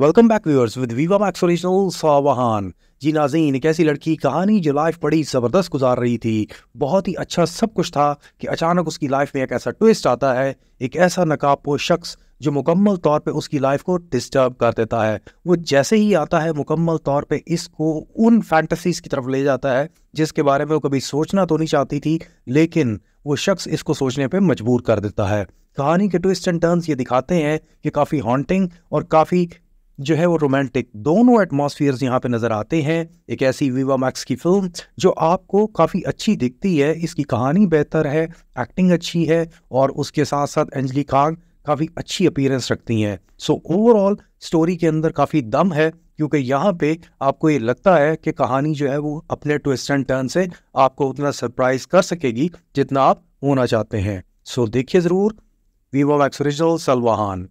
welcome back viewers with viva max original सावहान जी नाजीन एक ऐसी लड़की कहानी जो लाइफ बड़ी ज़बरदस्त गुजार रही थी बहुत ही अच्छा सब कुछ था कि अचानक उसकी लाइफ में एक ऐसा ट्विस्ट आता है एक ऐसा नकाब वो शख्स जो मुकम्मल तौर पे उसकी लाइफ को डिस्टर्ब कर देता है वो जैसे ही आता है मुकम्मल तौर पे इसको उन फैंटसीज़ की तरफ ले जाता है जिसके बारे में वो कभी सोचना तो नहीं चाहती थी लेकिन वो शख्स इसको सोचने पे मजबूर कर देता है कहानी के ट्विस्ट एंड टर्न्स ये दिखाते हैं कि काफ़ी हॉन्टिंग और काफ़ी जो है वो रोमांटिक दोनों एटमोसफियर यहाँ पे नज़र आते हैं एक ऐसी वीवा मैक्स की फिल्म जो आपको काफ़ी अच्छी दिखती है इसकी कहानी बेहतर है एक्टिंग अच्छी है और उसके साथ साथ अंजलि खान काफ़ी अच्छी अपीयरेंस रखती हैं सो ओवरऑल स्टोरी के अंदर काफ़ी दम है क्योंकि यहाँ पे आपको ये लगता है कि कहानी जो है वो अपने ट्विस्ट एंड टर्न से आपको उतना सरप्राइज कर सकेगी जितना आप होना चाहते हैं सो देखिए ज़रूर वीवा मैक्स ओरिजिनल सलवाहान